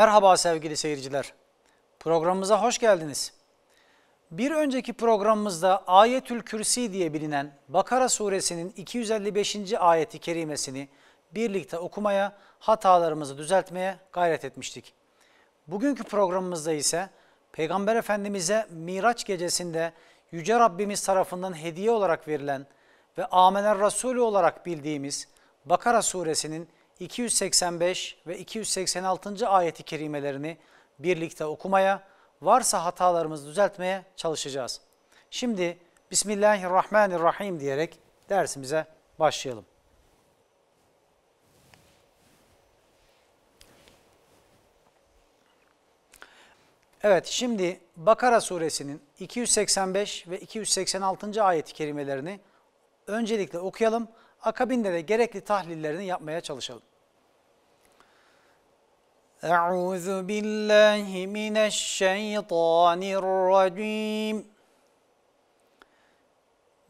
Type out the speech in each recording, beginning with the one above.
Merhaba sevgili seyirciler. Programımıza hoş geldiniz. Bir önceki programımızda Ayetül Kürsi diye bilinen Bakara suresinin 255. ayeti kerimesini birlikte okumaya, hatalarımızı düzeltmeye gayret etmiştik. Bugünkü programımızda ise Peygamber Efendimiz'e Miraç gecesinde Yüce Rabbimiz tarafından hediye olarak verilen ve Amener Resulü olarak bildiğimiz Bakara suresinin 285 ve 286. ayeti kerimelerini birlikte okumaya, varsa hatalarımızı düzeltmeye çalışacağız. Şimdi Bismillahirrahmanirrahim diyerek dersimize başlayalım. Evet şimdi Bakara suresinin 285 ve 286. ayet-i kerimelerini öncelikle okuyalım. Akabinde de gerekli tahlillerini yapmaya çalışalım. أعوذ بالله من الشيطان الرجيم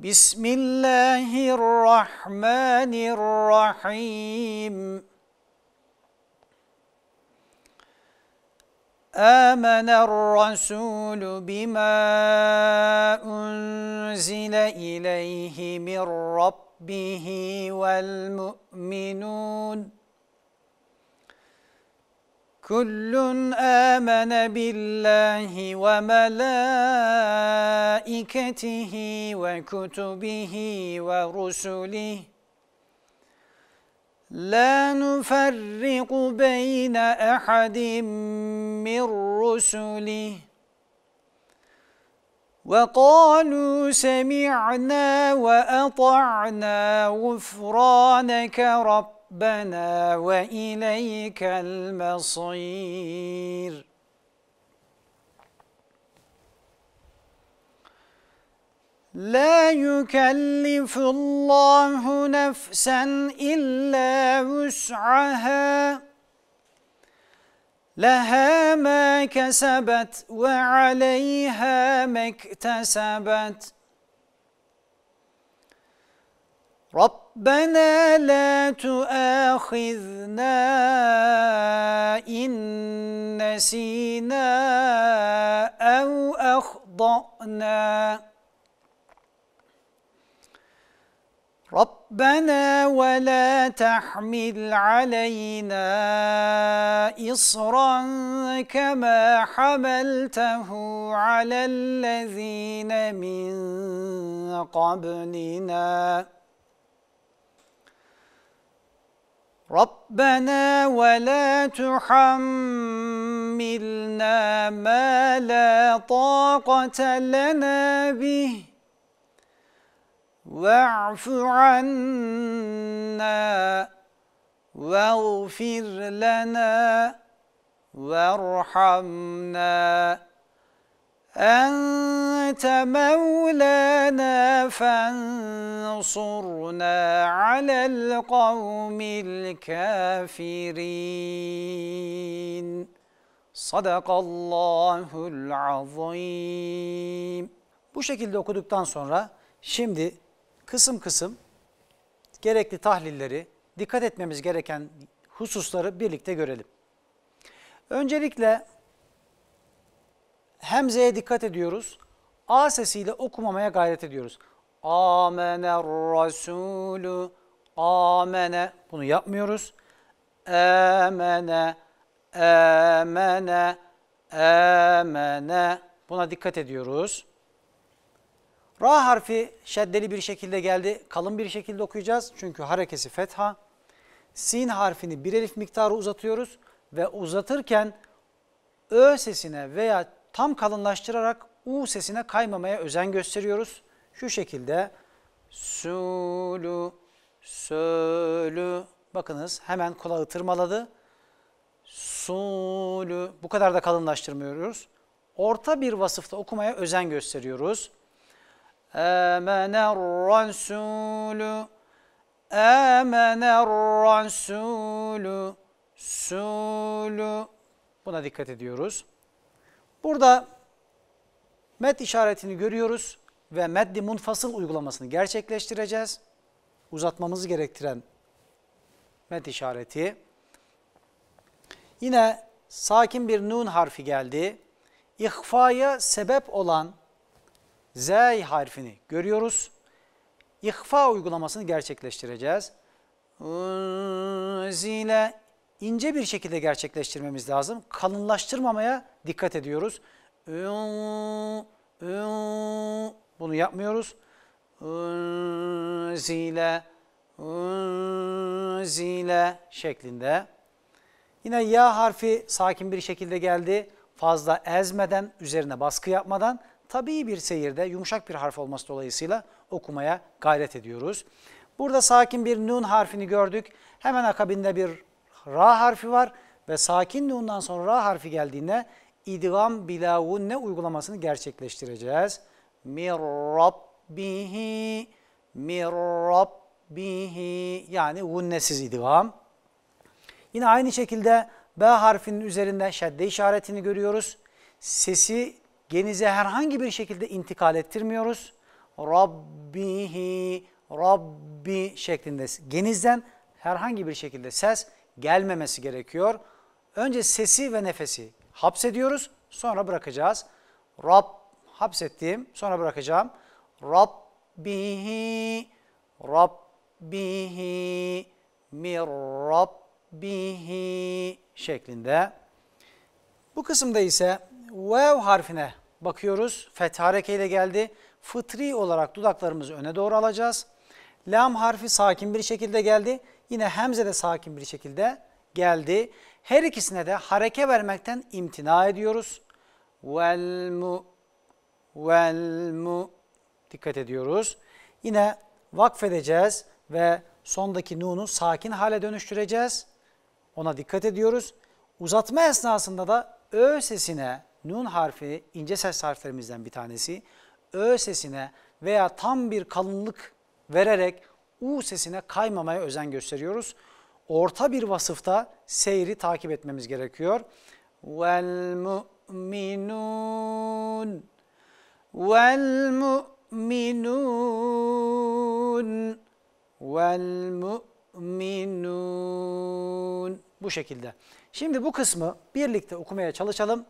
بسم الله الرحمن الرحيم آمن الرسول بما أنزل إليه من ربه والمؤمنون كل آمن بالله وملائكته وكتبه ورسله لا نفرق بين أحد من رسله وقالوا سمعنا وأطعنا غفرانك رب ربنا وإليك المصير لا يكلف الله نفسا إلا وسعها لها ما كسبت وعليها ما اكتسبت رَبَّنَا لَا تُؤَاخِذْنَا إِن نَّسِينَا أَوْ أَخْطَأْنَا رَبَّنَا وَلَا تَحْمِلْ عَلَيْنَا إِصْرًا كَمَا حَمَلْتَهُ عَلَى الَّذِينَ مِن قَبْلِنَا رَبَّنَا وَلَا تُحَمِّلْنَا مَا لَا طَاقَةَ لَنَا بِهِ وَاعْفُ عَنَّا وَاغْفِرْ لَنَا وَارْحَمْنَا أنت مولانا فانصرنا على القوم الكافرين صدق Allahul Azim. Bu şekilde okuduktan sonra şimdi kısım kısım gerekli tahlilleri, dikkat etmemiz gereken hususları birlikte görelim. Öncelikle hemzeye dikkat ediyoruz. A sesiyle okumamaya gayret ediyoruz. Amene Rasulü Amene bunu yapmıyoruz. Emene Emene Emene buna dikkat ediyoruz. Ra harfi şeddeli bir şekilde geldi. Kalın bir şekilde okuyacağız. Çünkü harekesi fetha. Sin harfini bir elif miktarı uzatıyoruz ve uzatırken ö sesine veya tam kalınlaştırarak U sesine kaymamaya özen gösteriyoruz. Şu şekilde sülü, sölü. Bakınız hemen kulağı tırmaladı. Sulü. Bu kadar da kalınlaştırmıyoruz. Orta bir vasıfta okumaya özen gösteriyoruz. Emener rasulü. Emener rasulü. Sülü. Buna dikkat ediyoruz. Burada med işaretini görüyoruz ve meddi munfasıl uygulamasını gerçekleştireceğiz. Uzatmamızı gerektiren med işareti. Yine sakin bir nun harfi geldi. İhfaya sebep olan z harfini görüyoruz. İhfa uygulamasını gerçekleştireceğiz. Zile ince bir şekilde gerçekleştirmemiz lazım. Kalınlaştırmamaya dikkat ediyoruz. Bunu yapmıyoruz. Zile, zile şeklinde. Yine ya harfi sakin bir şekilde geldi. Fazla ezmeden, üzerine baskı yapmadan tabii bir seyirde yumuşak bir harf olması dolayısıyla okumaya gayret ediyoruz. Burada sakin bir nun harfini gördük. Hemen akabinde bir ra harfi var ve sakin nundan sonra ra harfi geldiğinde idgam bilavunne uygulamasını gerçekleştireceğiz. Mir Rabbihi, mir Rabbihi yani vunnesiz idgam. Yine aynı şekilde B harfinin üzerinde şedde işaretini görüyoruz. Sesi genize herhangi bir şekilde intikal ettirmiyoruz. Rabbihi, Rabbi şeklinde genizden herhangi bir şekilde ses gelmemesi gerekiyor. Önce sesi ve nefesi hapsediyoruz, sonra bırakacağız. Rab hapsettiğim, sonra bırakacağım. Rabbihi, Rabbihi, mir Rabbihi şeklinde. Bu kısımda ise vev harfine bakıyoruz. Fethareke ile geldi. Fıtri olarak dudaklarımızı öne doğru alacağız. Lam harfi sakin bir şekilde geldi. Yine hemze de sakin bir şekilde geldi. Her ikisine de hareke vermekten imtina ediyoruz. Vel mu vel mu dikkat ediyoruz. Yine vakfedeceğiz ve sondaki nunu sakin hale dönüştüreceğiz. Ona dikkat ediyoruz. Uzatma esnasında da ö sesine nun harfi ince ses harflerimizden bir tanesi ö sesine veya tam bir kalınlık vererek u sesine kaymamaya özen gösteriyoruz orta bir vasıfta seyri takip etmemiz gerekiyor. Vel mu'minun vel mu'minun vel mu'minun bu şekilde. Şimdi bu kısmı birlikte okumaya çalışalım.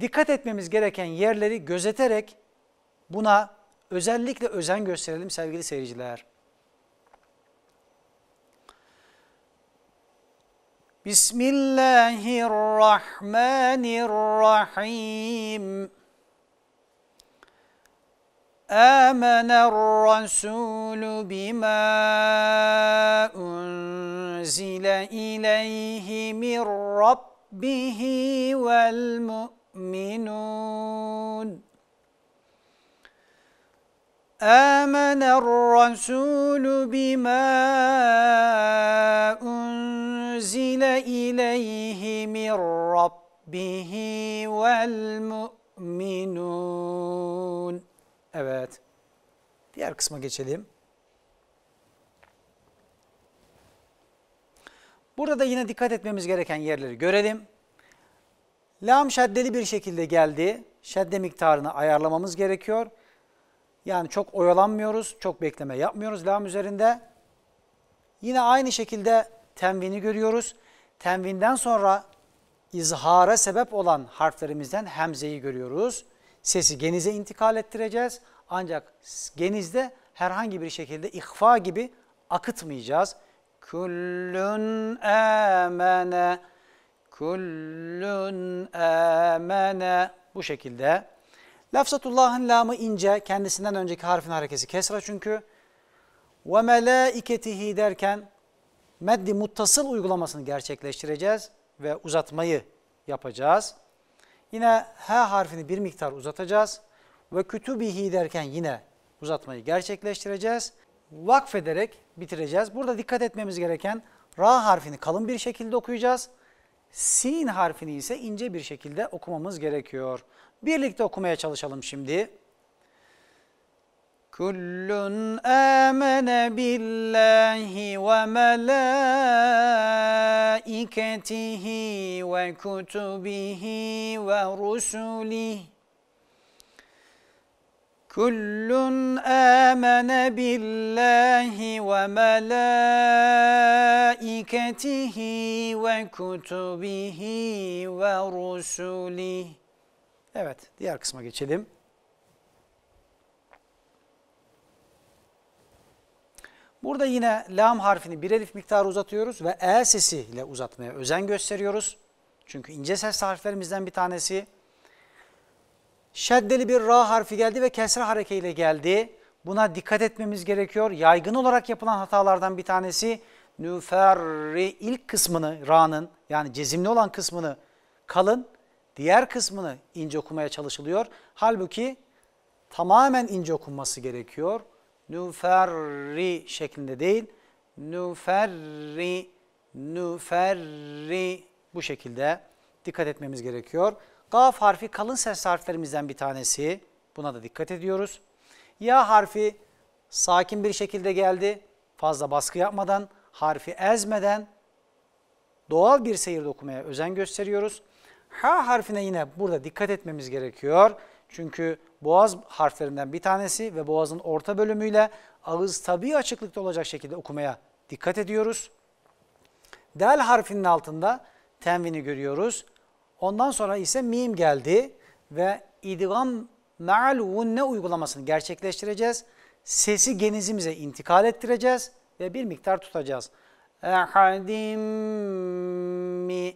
Dikkat etmemiz gereken yerleri gözeterek buna özellikle özen gösterelim sevgili seyirciler. بسم الله الرحمن الرحيم آمن الرسول بما أنزل إليه من ربه والمؤمنون آمن الرسول بما أنزل unzile ileyhi min rabbihi vel mu'minun. Evet. Diğer kısma geçelim. Burada yine dikkat etmemiz gereken yerleri görelim. Lam şaddeli bir şekilde geldi. Şedde miktarını ayarlamamız gerekiyor. Yani çok oyalanmıyoruz, çok bekleme yapmıyoruz lam üzerinde. Yine aynı şekilde tenvini görüyoruz. Tenvinden sonra izhara sebep olan harflerimizden hemzeyi görüyoruz. Sesi genize intikal ettireceğiz. Ancak genizde herhangi bir şekilde ihfa gibi akıtmayacağız. Kullun emene, kullun emene bu şekilde. Lafzatullah'ın lamı ince, kendisinden önceki harfin harekesi kesra çünkü. Ve melaiketihi derken meddi muttasıl uygulamasını gerçekleştireceğiz ve uzatmayı yapacağız. Yine H harfini bir miktar uzatacağız. Ve kütübihi derken yine uzatmayı gerçekleştireceğiz. Vakfederek bitireceğiz. Burada dikkat etmemiz gereken Ra harfini kalın bir şekilde okuyacağız. Sin harfini ise ince bir şekilde okumamız gerekiyor. Birlikte okumaya çalışalım şimdi. كل آمن بالله وملائكته وكتبه ورسله كل آمن بالله وملائكته وكتبه ورسله Evet, diğer kısma geçelim. Burada yine lam harfini bir elif miktarı uzatıyoruz ve e sesiyle uzatmaya özen gösteriyoruz. Çünkü ince ses harflerimizden bir tanesi. Şeddeli bir ra harfi geldi ve kesre harekeyle geldi. Buna dikkat etmemiz gerekiyor. Yaygın olarak yapılan hatalardan bir tanesi nüferri ilk kısmını ra'nın yani cezimli olan kısmını kalın, diğer kısmını ince okumaya çalışılıyor. Halbuki tamamen ince okunması gerekiyor. Nüferri şeklinde değil. Nüferri, nüferri bu şekilde dikkat etmemiz gerekiyor. Gaf harfi kalın ses harflerimizden bir tanesi. Buna da dikkat ediyoruz. Ya harfi sakin bir şekilde geldi. Fazla baskı yapmadan, harfi ezmeden doğal bir seyirde okumaya özen gösteriyoruz. Ha harfine yine burada dikkat etmemiz gerekiyor. Çünkü boğaz harflerinden bir tanesi ve boğazın orta bölümüyle ağız tabi açıklıkta olacak şekilde okumaya dikkat ediyoruz. Del harfinin altında tenvini görüyoruz. Ondan sonra ise mim geldi ve idgam me'al ne uygulamasını gerçekleştireceğiz. Sesi genizimize intikal ettireceğiz ve bir miktar tutacağız. Ehadim mi,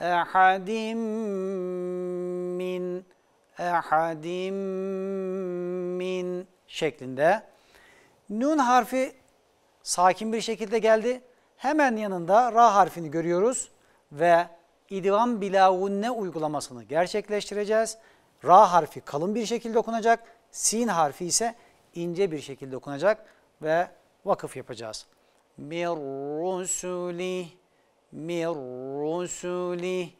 ehadim min, ehadim şeklinde. Nun harfi sakin bir şekilde geldi. Hemen yanında ra harfini görüyoruz ve idgam bilavunne uygulamasını gerçekleştireceğiz. Ra harfi kalın bir şekilde okunacak. Sin harfi ise ince bir şekilde okunacak ve vakıf yapacağız. Mir rusuli, mir rusuli,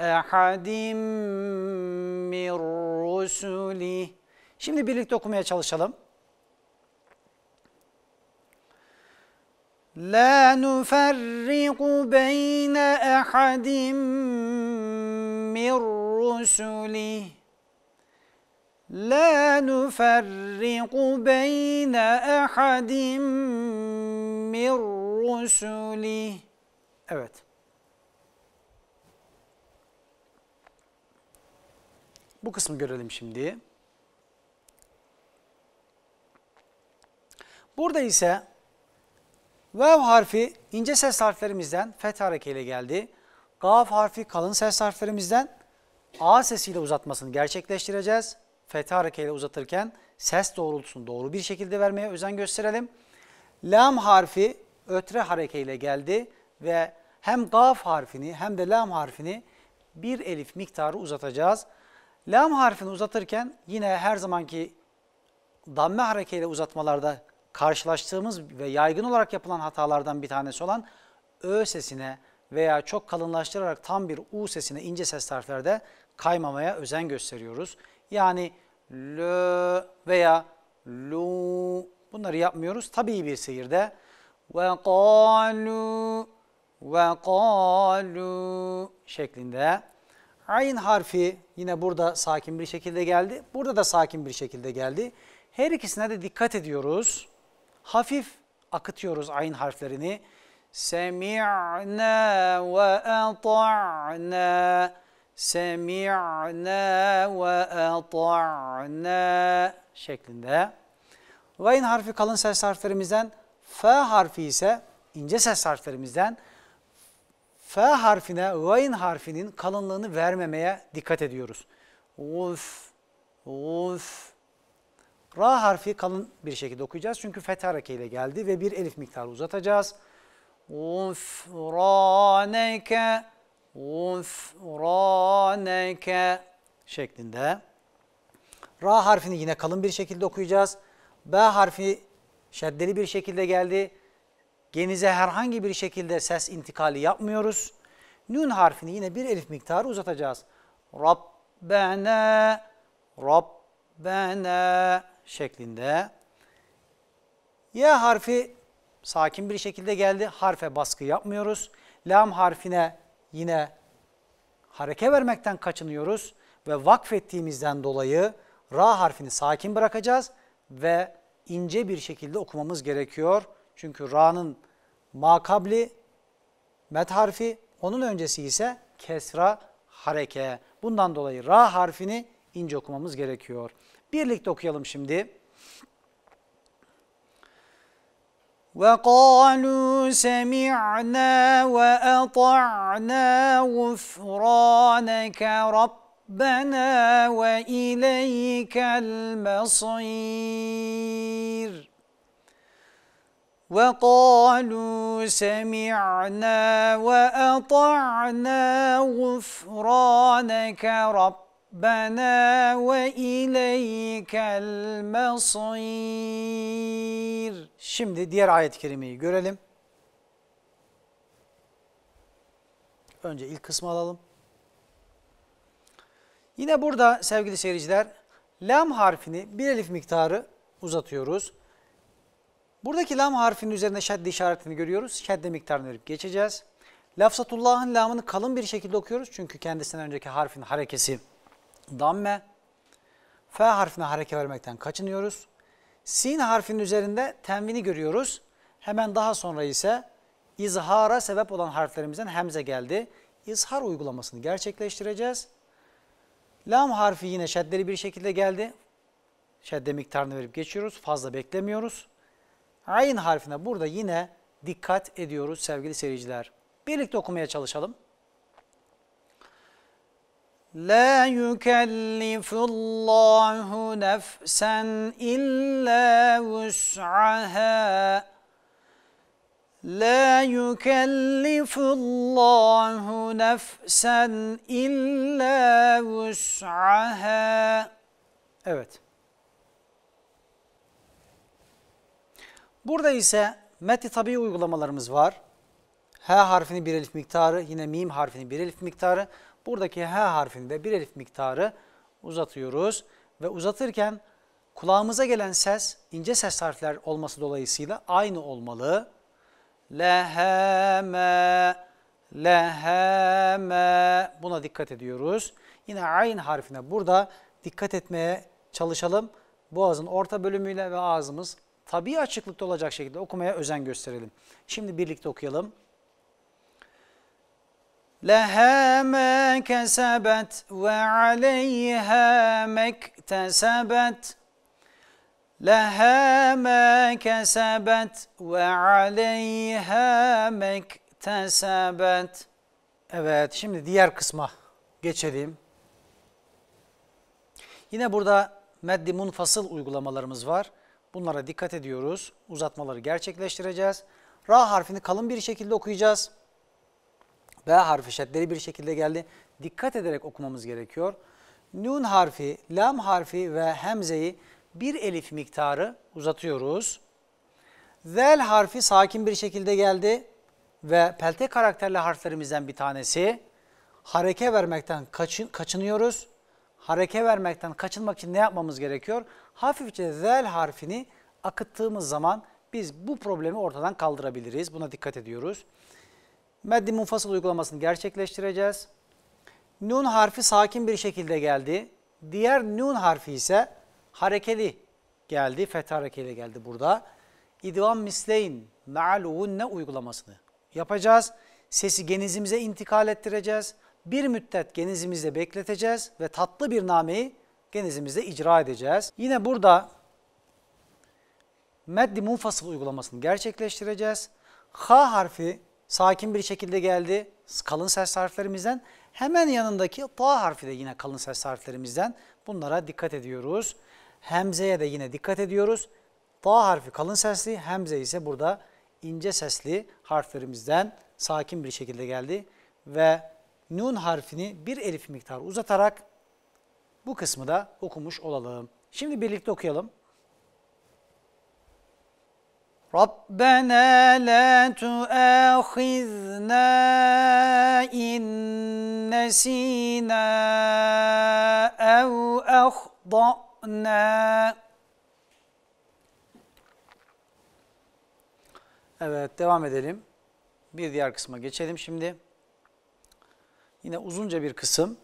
أحد من رسله Şimdi birlikte okumaya çalışalım. La nufarriqu beyne ahadin min rusulih. La nufarriqu beyne ahadin min rusulih. Evet. Bu kısmı görelim şimdi. Burada ise Vav harfi ince ses harflerimizden feth harekeyle geldi. Gaf harfi kalın ses harflerimizden A sesiyle uzatmasını gerçekleştireceğiz. Feth harekeyle uzatırken ses doğrultusunu doğru bir şekilde vermeye özen gösterelim. Lam harfi ötre harekeyle geldi ve hem gaf harfini hem de lam harfini bir elif miktarı uzatacağız. Lam harfini uzatırken yine her zamanki damme harekeyle uzatmalarda karşılaştığımız ve yaygın olarak yapılan hatalardan bir tanesi olan ö sesine veya çok kalınlaştırarak tam bir u sesine ince ses harflerde kaymamaya özen gösteriyoruz. Yani L veya lu bunları yapmıyoruz. Tabii bir seyirde ve kalu ve kalu şeklinde Ayn harfi yine burada sakin bir şekilde geldi. Burada da sakin bir şekilde geldi. Her ikisine de dikkat ediyoruz. Hafif akıtıyoruz ayn harflerini. Semi'na ve ata'na. Semi'na ve ata'na şeklinde. Ayn harfi kalın ses harflerimizden, F harfi ise ince ses harflerimizden. F harfine gayın harfinin kalınlığını vermemeye dikkat ediyoruz. Uf, uf. Ra harfi kalın bir şekilde okuyacağız. Çünkü fetha harekeyle geldi ve bir elif miktarı uzatacağız. Ufraneke, ufraneke şeklinde. Ra harfini yine kalın bir şekilde okuyacağız. B harfi şeddeli bir şekilde geldi. Genize herhangi bir şekilde ses intikali yapmıyoruz. Nun harfini yine bir elif miktarı uzatacağız. Rabbena, Rabbena şeklinde. Ya harfi sakin bir şekilde geldi. Harfe baskı yapmıyoruz. Lam harfine yine hareke vermekten kaçınıyoruz ve vakfettiğimizden dolayı ra harfini sakin bırakacağız ve ince bir şekilde okumamız gerekiyor. Çünkü ra'nın makabli met harfi, onun öncesi ise kesra hareke. Bundan dolayı ra harfini ince okumamız gerekiyor. Birlikte okuyalım şimdi. وَقَالُوا سَمِعْنَا وَأَطَعْنَا غُفْرَانَكَ رَبَّنَا وَإِلَيْكَ الْمَصِيرُ وقالوا سمعنا وأطعنا غفرانك ربنا وإليك المصير Şimdi diğer ayet-i kerimeyi görelim. Önce ilk kısmı alalım. Yine burada sevgili seyirciler lam harfini bir elif miktarı uzatıyoruz. Buradaki lam harfinin üzerinde şeddi işaretini görüyoruz. Şeddi miktarını verip geçeceğiz. Lafzatullah'ın lamını kalın bir şekilde okuyoruz. Çünkü kendisinden önceki harfin harekesi damme. F harfine hareke vermekten kaçınıyoruz. Sin harfinin üzerinde tenvini görüyoruz. Hemen daha sonra ise izhara sebep olan harflerimizden hemze geldi. İzhar uygulamasını gerçekleştireceğiz. Lam harfi yine şeddeli bir şekilde geldi. Şedde miktarını verip geçiyoruz. Fazla beklemiyoruz ayn harfine burada yine dikkat ediyoruz sevgili seyirciler. Birlikte okumaya çalışalım. La yukellifullahu nefsen illa vus'aha. La yukellifullahu nefsen illa vus'aha. Evet. Burada ise meti tabi uygulamalarımız var. H harfinin bir elif miktarı, yine mim harfinin bir elif miktarı. Buradaki H harfini de bir elif miktarı uzatıyoruz. Ve uzatırken kulağımıza gelen ses, ince ses harfler olması dolayısıyla aynı olmalı. Leheme, leheme buna dikkat ediyoruz. Yine ayn harfine burada dikkat etmeye çalışalım. Boğazın orta bölümüyle ve ağzımız tabii açıklıkta olacak şekilde okumaya özen gösterelim. Şimdi birlikte okuyalım. لَهَا مَا ve وَعَلَيْهَا مَكْتَسَبَتْ لَهَا مَا ve وَعَلَيْهَا مَكْتَسَبَتْ Evet, şimdi diğer kısma geçelim. Yine burada meddi munfasıl uygulamalarımız var. Bunlara dikkat ediyoruz. Uzatmaları gerçekleştireceğiz. Ra harfini kalın bir şekilde okuyacağız. B harfi şeddeli bir şekilde geldi. Dikkat ederek okumamız gerekiyor. Nun harfi, lam harfi ve hemzeyi bir elif miktarı uzatıyoruz. Zel harfi sakin bir şekilde geldi ve pelte karakterli harflerimizden bir tanesi. Hareke vermekten kaçın, kaçınıyoruz hareke vermekten kaçınmak için ne yapmamız gerekiyor? Hafifçe zel harfini akıttığımız zaman biz bu problemi ortadan kaldırabiliriz. Buna dikkat ediyoruz. Meddi munfasıl uygulamasını gerçekleştireceğiz. Nun harfi sakin bir şekilde geldi. Diğer nun harfi ise harekeli geldi. Fetha harekeli geldi burada. İdvam misleyn ne uygulamasını yapacağız. Sesi genizimize intikal ettireceğiz bir müddet genizimizde bekleteceğiz ve tatlı bir nameyi genizimizde icra edeceğiz. Yine burada meddi munfasıl uygulamasını gerçekleştireceğiz. H harfi sakin bir şekilde geldi kalın ses harflerimizden. Hemen yanındaki ta harfi de yine kalın ses harflerimizden. Bunlara dikkat ediyoruz. Hemzeye de yine dikkat ediyoruz. Ta harfi kalın sesli, hemze ise burada ince sesli harflerimizden sakin bir şekilde geldi. Ve nun harfini bir elif miktarı uzatarak bu kısmı da okumuş olalım. Şimdi birlikte okuyalım. رَبَّنَا لَا تُؤَاخِذْنَا اِنْ نَسِينَا اَوْ اَخْضَعْنَا Evet devam edelim. Bir diğer kısma geçelim şimdi. Yine uzunca bir kısım.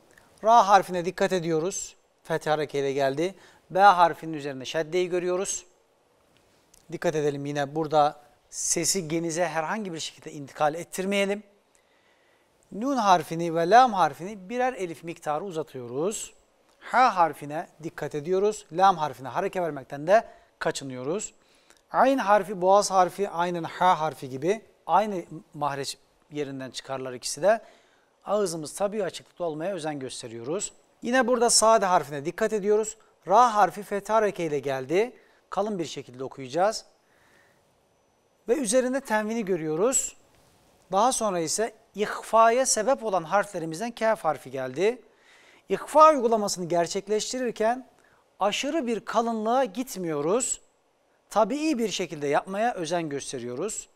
Ra harfine dikkat ediyoruz. Fethi harekeyle geldi. B harfinin üzerine şeddeyi görüyoruz. Dikkat edelim yine burada sesi genize herhangi bir şekilde intikal ettirmeyelim. Nun harfini ve lam harfini birer elif miktarı uzatıyoruz. H harfine dikkat ediyoruz. Lam harfine hareket vermekten de kaçınıyoruz. Ayn harfi, boğaz harfi, aynın H harfi gibi aynı mahreç yerinden çıkarlar ikisi de ağzımız tabii açıklıkta olmaya özen gösteriyoruz. Yine burada sade harfine dikkat ediyoruz. Ra harfi fetha harekeyle geldi. Kalın bir şekilde okuyacağız. Ve üzerinde tenvini görüyoruz. Daha sonra ise ihfaya sebep olan harflerimizden kaf harfi geldi. İhfa uygulamasını gerçekleştirirken aşırı bir kalınlığa gitmiyoruz. Tabii bir şekilde yapmaya özen gösteriyoruz.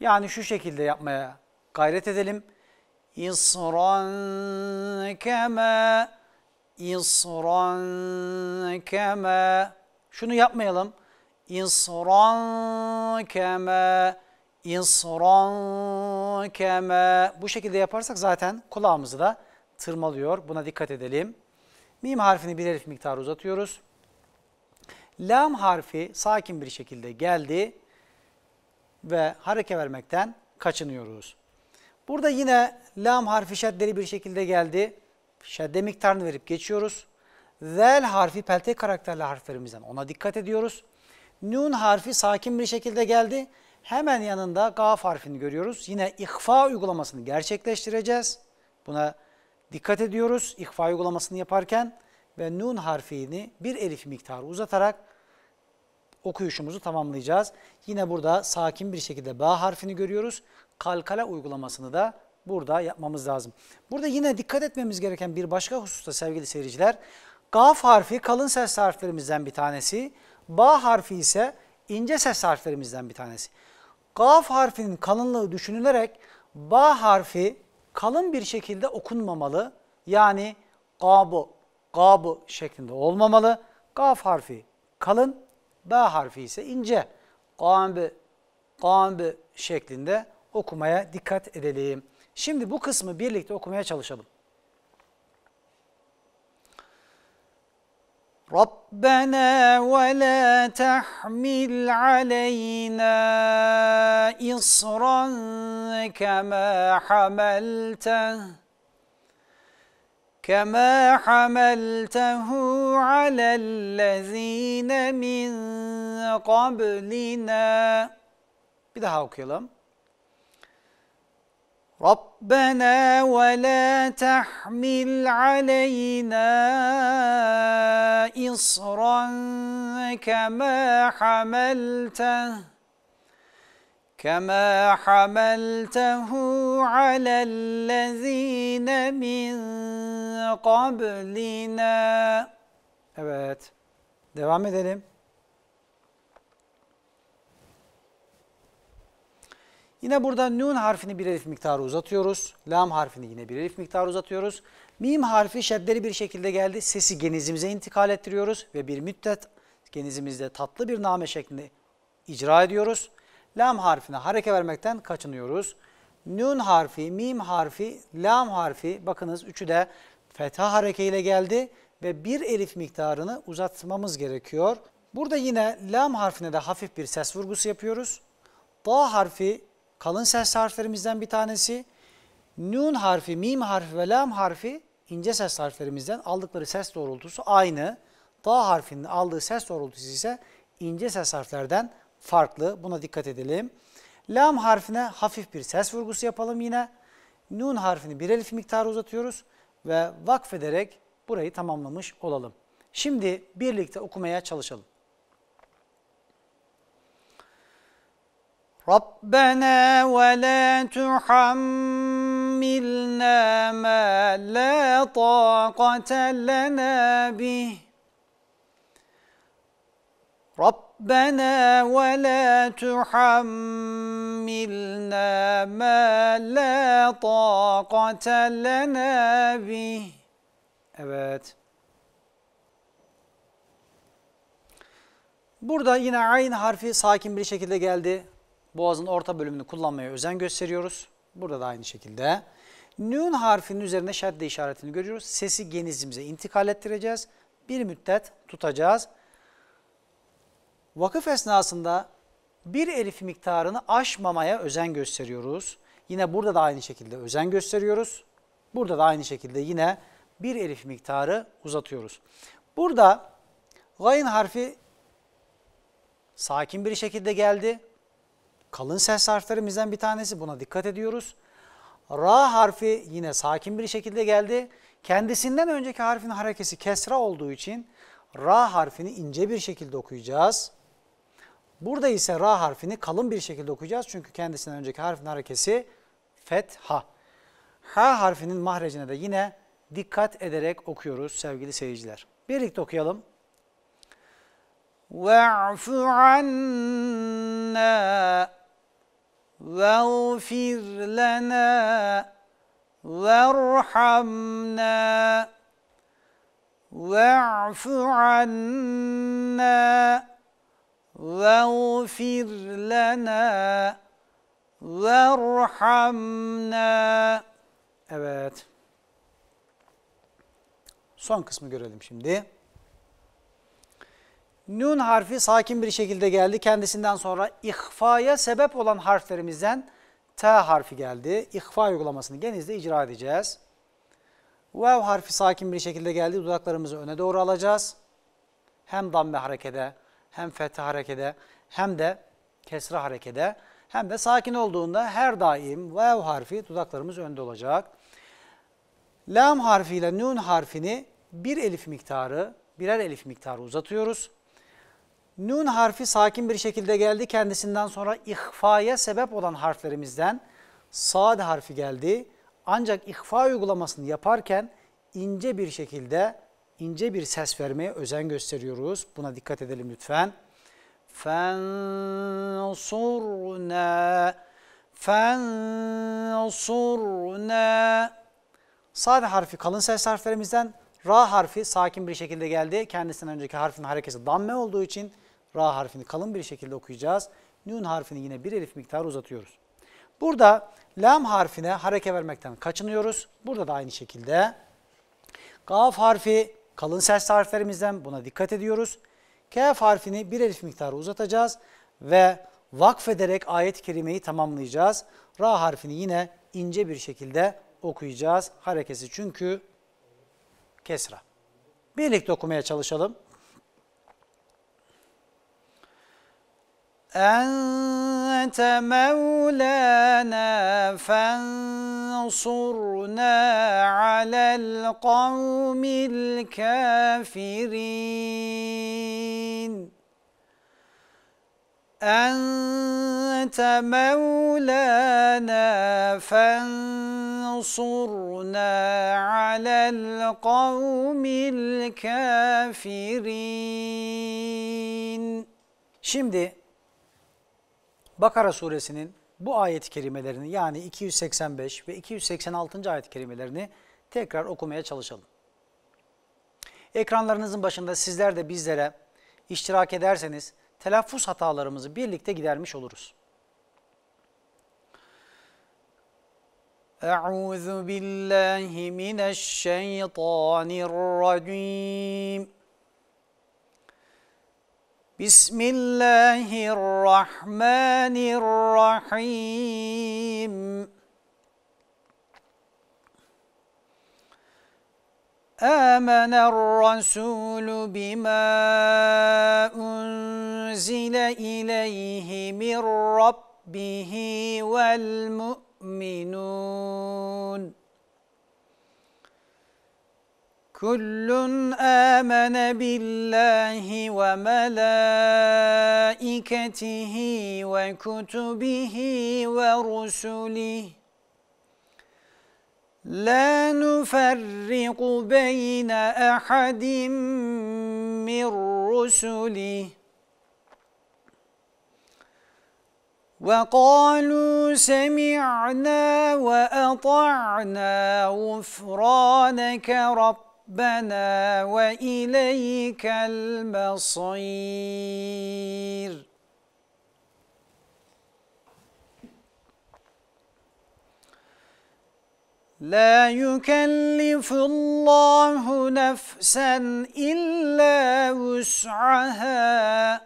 Yani şu şekilde yapmaya gayret edelim. إصرا kema, إصرا kema. Şunu yapmayalım. İsran kema, isran kema. Bu şekilde yaparsak zaten kulağımızı da tırmalıyor. Buna dikkat edelim. Mim harfini bir elif miktarı uzatıyoruz. Lam harfi sakin bir şekilde geldi ve hareke vermekten kaçınıyoruz. Burada yine lam harfi şeddeli bir şekilde geldi. Şedde miktarını verip geçiyoruz. Zel harfi pelte karakterli harflerimizden ona dikkat ediyoruz. Nun harfi sakin bir şekilde geldi. Hemen yanında gaf harfini görüyoruz. Yine ihfa uygulamasını gerçekleştireceğiz. Buna dikkat ediyoruz ihfa uygulamasını yaparken ve nun harfini bir elif miktarı uzatarak okuyuşumuzu tamamlayacağız. Yine burada sakin bir şekilde ba harfini görüyoruz kalkala uygulamasını da burada yapmamız lazım. Burada yine dikkat etmemiz gereken bir başka hususta sevgili seyirciler, gaf harfi kalın ses harflerimizden bir tanesi, ba harfi ise ince ses harflerimizden bir tanesi. Gaf harfinin kalınlığı düşünülerek ba harfi kalın bir şekilde okunmamalı. Yani gabu, gabu şeklinde olmamalı. Gaf harfi kalın, ba harfi ise ince. Gambi, gambi şeklinde okumaya dikkat edelim. Şimdi bu kısmı birlikte okumaya çalışalım. ve la تحمل aleyna إصرا كما حملته كما حملته على الذين min قبلنا Bir daha okuyalım. ربنا ولا تحمل علينا إصرا كما حملته كما حملته على الذين من قبلنا Evet. Devam edelim. Yine burada nun harfini bir elif miktarı uzatıyoruz. Lam harfini yine bir elif miktarı uzatıyoruz. Mim harfi şeddeli bir şekilde geldi. Sesi genizimize intikal ettiriyoruz ve bir müddet genizimizde tatlı bir name şeklinde icra ediyoruz. Lam harfine hareke vermekten kaçınıyoruz. Nun harfi, mim harfi, lam harfi bakınız üçü de fetha harekeyle geldi ve bir elif miktarını uzatmamız gerekiyor. Burada yine lam harfine de hafif bir ses vurgusu yapıyoruz. Da harfi kalın ses harflerimizden bir tanesi. Nun harfi, mim harfi ve lam harfi ince ses harflerimizden aldıkları ses doğrultusu aynı. Ta harfinin aldığı ses doğrultusu ise ince ses harflerden farklı. Buna dikkat edelim. Lam harfine hafif bir ses vurgusu yapalım yine. Nun harfini bir elif miktarı uzatıyoruz ve vakfederek burayı tamamlamış olalım. Şimdi birlikte okumaya çalışalım. رَبَّنَا وَلَا تُحَمِّلْنَا مَا لَا طَاقَةَ لَنَا بِهِ رَبَّنَا وَلَا تُحَمِّلْنَا مَا لَا طَاقَةَ لَنَا بِهِ Evet. Burada yine ayn harfi sakin bir şekilde geldi boğazın orta bölümünü kullanmaya özen gösteriyoruz. Burada da aynı şekilde. Nün harfinin üzerinde şedde işaretini görüyoruz. Sesi genizimize intikal ettireceğiz. Bir müddet tutacağız. Vakıf esnasında bir elif miktarını aşmamaya özen gösteriyoruz. Yine burada da aynı şekilde özen gösteriyoruz. Burada da aynı şekilde yine bir elif miktarı uzatıyoruz. Burada gayın harfi sakin bir şekilde geldi kalın ses harflerimizden bir tanesi. Buna dikkat ediyoruz. Ra harfi yine sakin bir şekilde geldi. Kendisinden önceki harfin harekesi kesra olduğu için ra harfini ince bir şekilde okuyacağız. Burada ise ra harfini kalın bir şekilde okuyacağız. Çünkü kendisinden önceki harfin harekesi fetha. Ha harfinin mahrecine de yine dikkat ederek okuyoruz sevgili seyirciler. Birlikte okuyalım. وَاعْفُ عَنَّا واغفر لنا وارحمنا واعف عنا واغفر لنا وارحمنا Evet. Son kısmı görelim şimdi. Nun harfi sakin bir şekilde geldi. Kendisinden sonra ihfaya sebep olan harflerimizden T harfi geldi. İhfa uygulamasını genizde icra edeceğiz. Vav harfi sakin bir şekilde geldi. Dudaklarımızı öne doğru alacağız. Hem damme harekede, hem fethi harekede, hem de kesre harekede, hem de sakin olduğunda her daim vav harfi dudaklarımız önde olacak. Lam harfi ile nun harfini bir elif miktarı, birer elif miktarı uzatıyoruz. Nun harfi sakin bir şekilde geldi. Kendisinden sonra ihfaya sebep olan harflerimizden sad harfi geldi. Ancak ihfa uygulamasını yaparken ince bir şekilde ince bir ses vermeye özen gösteriyoruz. Buna dikkat edelim lütfen. Fensurna Fensurna Sad harfi kalın ses harflerimizden Ra harfi sakin bir şekilde geldi. Kendisinden önceki harfin harekesi damme olduğu için Ra harfini kalın bir şekilde okuyacağız. Nun harfini yine bir elif miktarı uzatıyoruz. Burada lam harfine hareke vermekten kaçınıyoruz. Burada da aynı şekilde. Gaf harfi kalın ses harflerimizden buna dikkat ediyoruz. Kef harfini bir elif miktarı uzatacağız ve vakfederek ayet-i kerimeyi tamamlayacağız. Ra harfini yine ince bir şekilde okuyacağız. Harekesi çünkü kesra. Birlikte okumaya çalışalım. أنت مولانا فانصرنا على القوم الكافرين أنت مولانا فانصرنا على القوم الكافرين Şimdi Bakara suresinin bu ayet-i kerimelerini yani 285 ve 286. ayet-i kerimelerini tekrar okumaya çalışalım. Ekranlarınızın başında sizler de bizlere iştirak ederseniz telaffuz hatalarımızı birlikte gidermiş oluruz. Euzu billahi mineşşeytanirracim. بسم الله الرحمن الرحيم آمن الرسول بما أنزل إليه من ربه والمؤمنون كل آمن بالله وملائكته وكتبه ورسله لا نفرق بين أحد من رسله وقالوا سمعنا وأطعنا غفرانك رب ربنا وإليك المصير لا يكلف الله نفسا إلا وسعها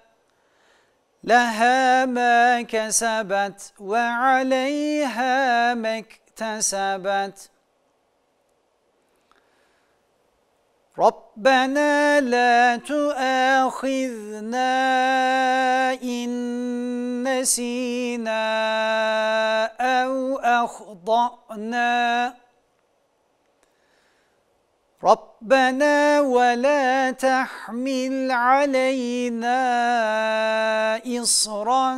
لها ما كسبت وعليها ما اكتسبت رَبَّنَا لَا تُؤَاخِذْنَا إِن نَّسِينَا أَوْ أَخْطَأْنَا رَبَّنَا وَلَا تَحْمِلْ عَلَيْنَا إِصْرًا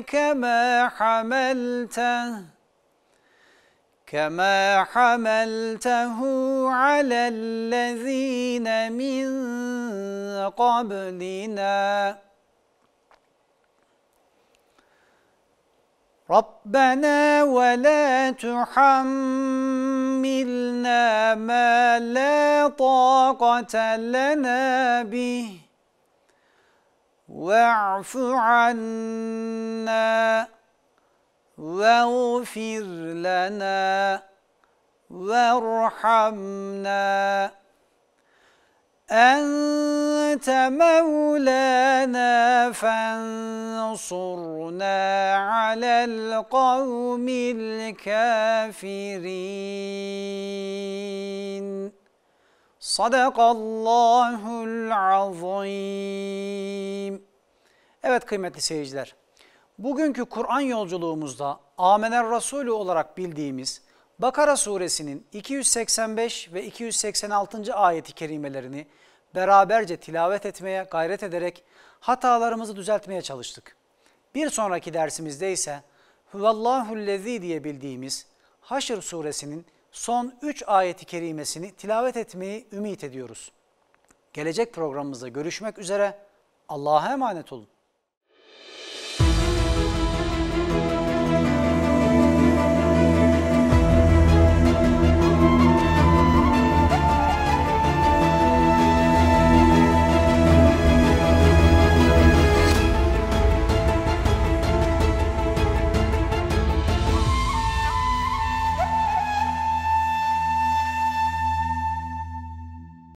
كَمَا حَمَلْتَهُ كما حملته على الذين من قبلنا ربنا ولا تحملنا ما لا طاقة لنا به واعف عنا واغفر لنا وارحمنا أنت مولانا فانصرنا على القوم الكافرين صدق الله العظيم Evet kıymetli seyirciler. bugünkü Kur'an yolculuğumuzda Amener Resulü olarak bildiğimiz Bakara suresinin 285 ve 286. ayeti kerimelerini beraberce tilavet etmeye gayret ederek hatalarımızı düzeltmeye çalıştık. Bir sonraki dersimizde ise Huvallahullezî diye bildiğimiz Haşr suresinin son 3 ayeti kerimesini tilavet etmeyi ümit ediyoruz. Gelecek programımızda görüşmek üzere. Allah'a emanet olun.